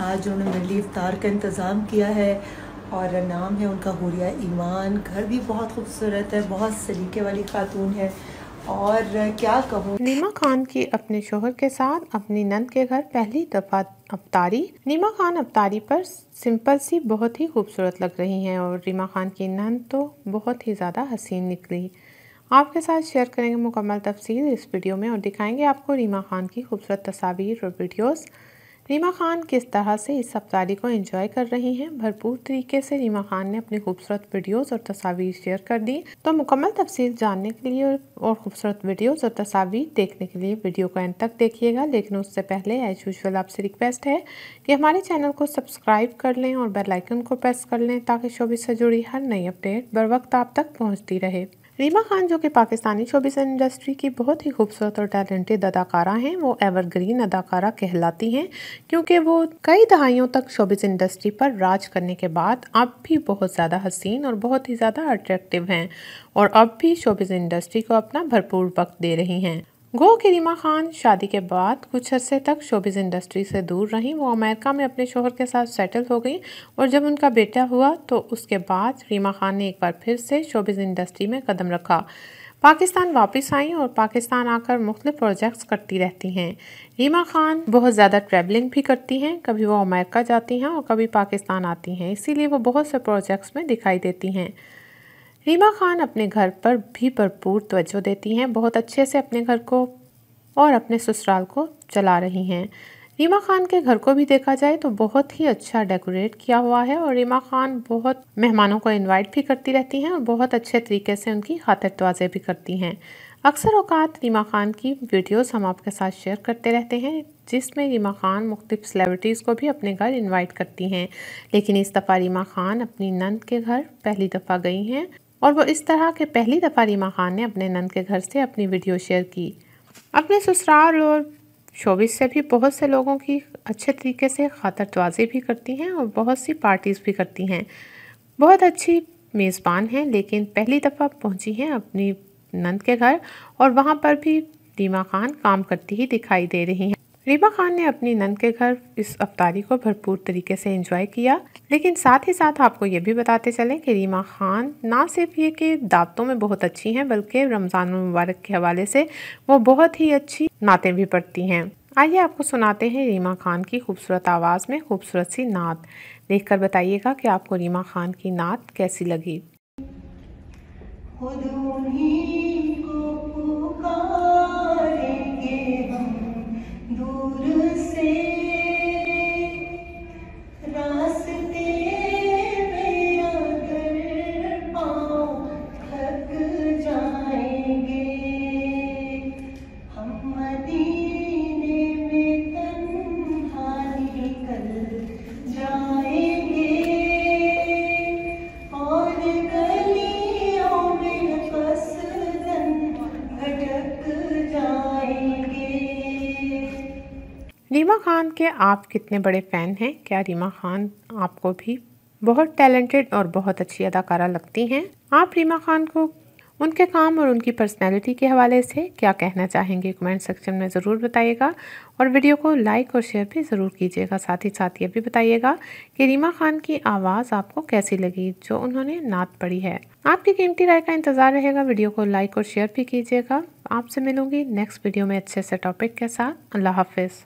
आज उन्होंने लीव तार का इंतज़ाम किया है और नाम है उनका हुरिया ईमान घर भी बहुत खूबसूरत है बहुत सलीके वाली खातून है और क्या कहूँ नीमा खान की अपने शोहर के साथ अपनी नंद के घर पहली दफ़ा अबतारी नीमा खान अबतारी पर सिंपल सी बहुत ही खूबसूरत लग रही हैं और रीमा खान की नंद तो बहुत ही ज़्यादा हसीन निकली आपके साथ शेयर करेंगे मुकम्मल तफसील इस वीडियो में और दिखाएंगे आपको रीमा खान की खूबसूरत तस्वीर और वीडियोज़ रीमा खान किस तरह से इस सफ्तारी को एंजॉय कर रही हैं भरपूर तरीके से रीमा खान ने अपनी खूबसूरत वीडियोस और तस्वीर शेयर कर दी तो मुकम्मल तफसील जानने के लिए और खूबसूरत वीडियोस और तस्वीर देखने के लिए वीडियो को एंड तक देखिएगा लेकिन उससे पहले एज यूजल आपसे रिक्वेस्ट है कि हमारे चैनल को सब्सक्राइब कर लें और बेलाइकन को प्रेस कर लें ताकि शोबी से जुड़ी हर नई अपडेट बर वक्त आप तक पहुँचती रहे रीमा खान जो कि पाकिस्तानी शोबिस इंडस्ट्री की बहुत ही खूबसूरत और टैलेंटेड अदाकारा हैं वो एवरग्रीन अदाकारा कहलाती हैं क्योंकि वो कई दहाइयों तक शोबिस इंडस्ट्री पर राज करने के बाद अब भी बहुत ज़्यादा हसीन और बहुत ही ज़्यादा अट्रैक्टिव हैं और अब भी शोबिस इंडस्ट्री को अपना भरपूर वक्त दे रही हैं गो की रीमा खान शादी के बाद कुछ अरसे तक शोबिज़ इंडस्ट्री से दूर रहीं वो अमेरिका में अपने शोहर के साथ सेटल हो गई और जब उनका बेटा हुआ तो उसके बाद रीमा खान ने एक बार फिर से शोबिज़ इंडस्ट्री में कदम रखा पाकिस्तान वापस आई और पाकिस्तान आकर मुख्तु प्रोजेक्ट्स करती रहती हैं रीमा खान बहुत ज़्यादा ट्रैवलिंग भी करती हैं कभी वो अमेरिका जाती हैं और कभी पाकिस्तान आती हैं इसीलिए वो बहुत से प्रोजेक्ट्स में दिखाई देती हैं रीमा खान अपने घर पर भी भरपूर तवज्जो देती हैं बहुत अच्छे से अपने घर को और अपने ससुराल को चला रही हैं रीमा खान के घर को भी देखा जाए तो बहुत ही अच्छा डेकोरेट किया हुआ है और रीमा खान बहुत मेहमानों को इनवाइट भी करती रहती हैं और बहुत अच्छे तरीके से उनकी खातर तोज़े भी करती हैं अक्सर अवकात रीमा खान की वीडियोस हम आपके साथ शेयर करते रहते हैं जिसमें रीमा खान मुख्तफ सेलिब्रिटीज़ को भी अपने घर इनवाइट करती हैं लेकिन इस दफ़ा रीमा खान अपनी नंद के घर पहली दफ़ा गई हैं और वो इस तरह के पहली दफ़ा रीमा खान ने अपने नंद के घर से अपनी वीडियो शेयर की अपने ससुराल और शोबिस से भी बहुत से लोगों की अच्छे तरीके से ख़ातर खातरतवाजी भी करती हैं और बहुत सी पार्टीज़ भी करती हैं बहुत अच्छी मेज़बान हैं लेकिन पहली दफ़ा पहुंची हैं अपनी नंद के घर और वहाँ पर भी रीमा खान काम करती ही दिखाई दे रही हैं रीमा खान ने अपनी नंद के घर इस अवतारी को भरपूर तरीके से एंजॉय किया लेकिन साथ ही साथ आपको ये भी बताते चलें कि रीमा खान ना सिर्फ ये कि दावतों में बहुत अच्छी हैं बल्कि रमज़ान मुबारक के हवाले से वो बहुत ही अच्छी नातें भी पढ़ती हैं आइए आपको सुनाते हैं रीमा खान की खूबसूरत आवाज़ में खूबसूरत सी नात देख बताइएगा कि आपको रीमा खान की नात कैसी लगी खुद को पुकार You. रीमा खान के आप कितने बड़े फ़ैन हैं क्या रीमा खान आपको भी बहुत टैलेंटेड और बहुत अच्छी अदाकारा लगती हैं आप रीमा खान को उनके काम और उनकी पर्सनैलिटी के हवाले से क्या कहना चाहेंगे कमेंट सेक्शन में ज़रूर बताइएगा और वीडियो को लाइक और शेयर भी ज़रूर कीजिएगा साथ ही साथ ये भी बताइएगा कि रीमा खान की आवाज़ आपको कैसी लगी जो उन्होंने नात पढ़ी है आपकी कीमती राय का इंतज़ार रहेगा वीडियो को लाइक और शेयर भी कीजिएगा आपसे मिलूंगी नेक्स्ट वीडियो में अच्छे से टॉपिक के साथ अल्लाह हाफ़